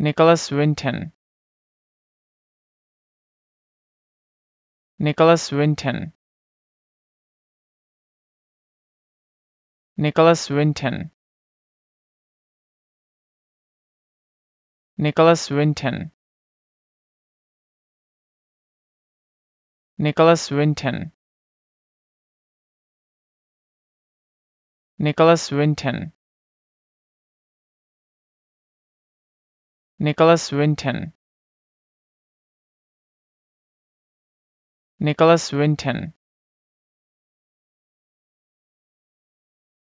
Nicholas Winton Nicholas Winton Nicholas Winton Nicholas Winton Nicholas Winton Nicholas Winton Nicholas Winton. Nicholas Winton.